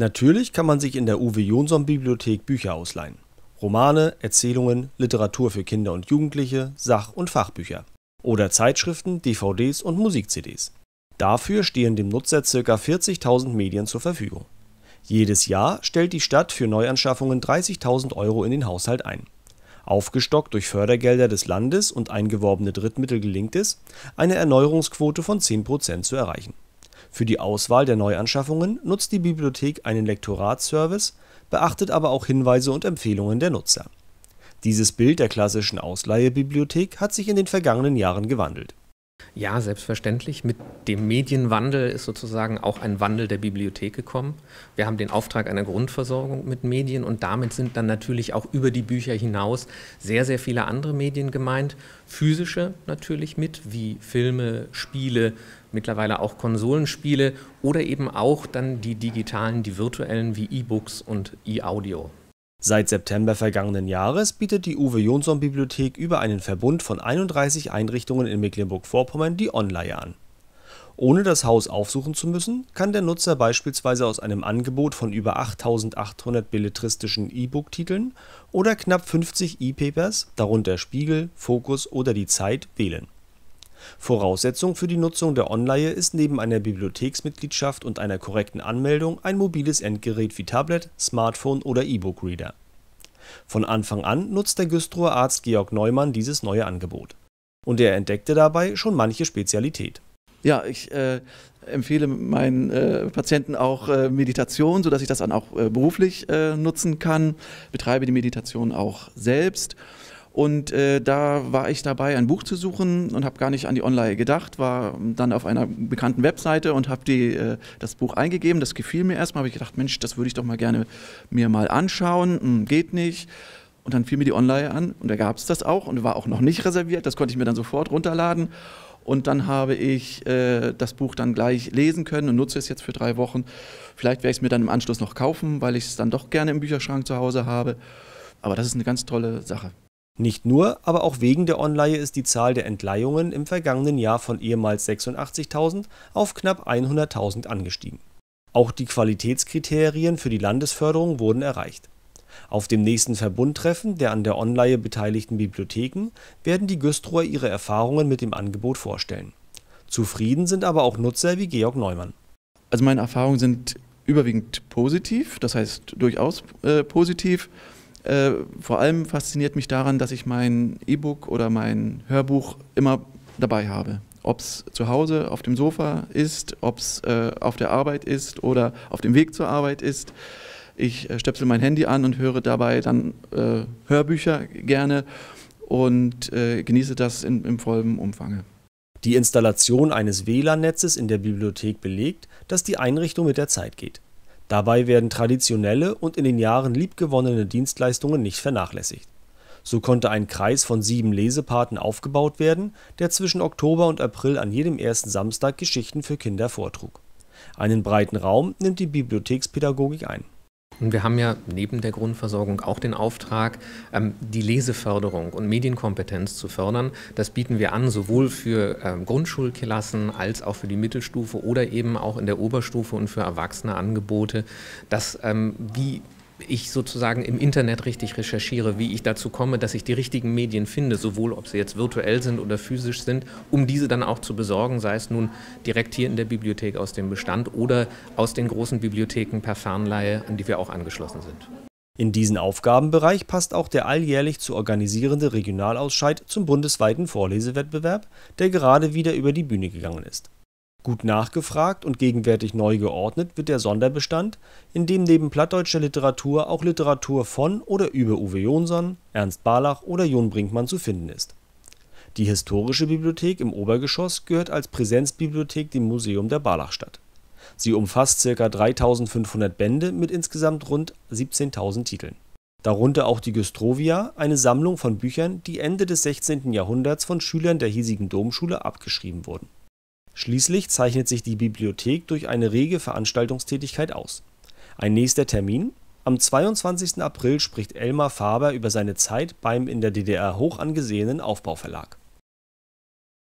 Natürlich kann man sich in der Uwe Jonsson Bibliothek Bücher ausleihen. Romane, Erzählungen, Literatur für Kinder und Jugendliche, Sach- und Fachbücher. Oder Zeitschriften, DVDs und Musik-CDs. Dafür stehen dem Nutzer ca. 40.000 Medien zur Verfügung. Jedes Jahr stellt die Stadt für Neuanschaffungen 30.000 Euro in den Haushalt ein. Aufgestockt durch Fördergelder des Landes und eingeworbene Drittmittel gelingt es, eine Erneuerungsquote von 10% zu erreichen. Für die Auswahl der Neuanschaffungen nutzt die Bibliothek einen Lektoratservice, beachtet aber auch Hinweise und Empfehlungen der Nutzer. Dieses Bild der klassischen Ausleihebibliothek hat sich in den vergangenen Jahren gewandelt ja, selbstverständlich. Mit dem Medienwandel ist sozusagen auch ein Wandel der Bibliothek gekommen. Wir haben den Auftrag einer Grundversorgung mit Medien und damit sind dann natürlich auch über die Bücher hinaus sehr, sehr viele andere Medien gemeint. Physische natürlich mit, wie Filme, Spiele, mittlerweile auch Konsolenspiele oder eben auch dann die digitalen, die virtuellen wie E-Books und E-Audio. Seit September vergangenen Jahres bietet die Uwe Jonsson Bibliothek über einen Verbund von 31 Einrichtungen in Mecklenburg-Vorpommern die Online an. Ohne das Haus aufsuchen zu müssen, kann der Nutzer beispielsweise aus einem Angebot von über 8800 belletristischen E-Book-Titeln oder knapp 50 E-Papers, darunter Spiegel, Fokus oder die Zeit, wählen Voraussetzung für die Nutzung der Onleihe ist neben einer Bibliotheksmitgliedschaft und einer korrekten Anmeldung ein mobiles Endgerät wie Tablet, Smartphone oder E-Book-Reader. Von Anfang an nutzt der Güstrower Arzt Georg Neumann dieses neue Angebot. Und er entdeckte dabei schon manche Spezialität. Ja, ich äh, empfehle meinen äh, Patienten auch äh, Meditation, sodass ich das dann auch äh, beruflich äh, nutzen kann. Betreibe die Meditation auch selbst und äh, da war ich dabei, ein Buch zu suchen und habe gar nicht an die Online gedacht, war dann auf einer bekannten Webseite und habe äh, das Buch eingegeben. Das gefiel mir erstmal, habe ich gedacht, Mensch, das würde ich doch mal gerne mir mal anschauen. Hm, geht nicht. Und dann fiel mir die Online an und da gab es das auch und war auch noch nicht reserviert. Das konnte ich mir dann sofort runterladen. Und dann habe ich äh, das Buch dann gleich lesen können und nutze es jetzt für drei Wochen. Vielleicht werde ich es mir dann im Anschluss noch kaufen, weil ich es dann doch gerne im Bücherschrank zu Hause habe. Aber das ist eine ganz tolle Sache. Nicht nur, aber auch wegen der Onleihe ist die Zahl der Entleihungen im vergangenen Jahr von ehemals 86.000 auf knapp 100.000 angestiegen. Auch die Qualitätskriterien für die Landesförderung wurden erreicht. Auf dem nächsten Verbundtreffen der an der Onleihe beteiligten Bibliotheken werden die Güstrower ihre Erfahrungen mit dem Angebot vorstellen. Zufrieden sind aber auch Nutzer wie Georg Neumann. Also meine Erfahrungen sind überwiegend positiv, das heißt durchaus äh, positiv. Äh, vor allem fasziniert mich daran, dass ich mein E-Book oder mein Hörbuch immer dabei habe. Ob es zu Hause auf dem Sofa ist, ob es äh, auf der Arbeit ist oder auf dem Weg zur Arbeit ist. Ich äh, stöpsel mein Handy an und höre dabei dann äh, Hörbücher gerne und äh, genieße das in, im vollen Umfange. Die Installation eines WLAN-Netzes in der Bibliothek belegt, dass die Einrichtung mit der Zeit geht. Dabei werden traditionelle und in den Jahren liebgewonnene Dienstleistungen nicht vernachlässigt. So konnte ein Kreis von sieben Lesepaten aufgebaut werden, der zwischen Oktober und April an jedem ersten Samstag Geschichten für Kinder vortrug. Einen breiten Raum nimmt die Bibliothekspädagogik ein und wir haben ja neben der Grundversorgung auch den Auftrag, ähm, die Leseförderung und Medienkompetenz zu fördern. Das bieten wir an, sowohl für ähm, Grundschulklassen als auch für die Mittelstufe oder eben auch in der Oberstufe und für Erwachsene Angebote, dass ähm, wie ich sozusagen im Internet richtig recherchiere, wie ich dazu komme, dass ich die richtigen Medien finde, sowohl ob sie jetzt virtuell sind oder physisch sind, um diese dann auch zu besorgen, sei es nun direkt hier in der Bibliothek aus dem Bestand oder aus den großen Bibliotheken per Fernleihe, an die wir auch angeschlossen sind. In diesen Aufgabenbereich passt auch der alljährlich zu organisierende Regionalausscheid zum bundesweiten Vorlesewettbewerb, der gerade wieder über die Bühne gegangen ist. Gut nachgefragt und gegenwärtig neu geordnet wird der Sonderbestand, in dem neben plattdeutscher Literatur auch Literatur von oder über Uwe Jonsson, Ernst Barlach oder Jon Brinkmann zu finden ist. Die Historische Bibliothek im Obergeschoss gehört als Präsenzbibliothek dem Museum der Barlachstadt. Sie umfasst ca. 3.500 Bände mit insgesamt rund 17.000 Titeln. Darunter auch die Güstrovia, eine Sammlung von Büchern, die Ende des 16. Jahrhunderts von Schülern der hiesigen Domschule abgeschrieben wurden Schließlich zeichnet sich die Bibliothek durch eine rege Veranstaltungstätigkeit aus. Ein nächster Termin: Am 22. April spricht Elmar Faber über seine Zeit beim in der DDR hoch angesehenen Aufbauverlag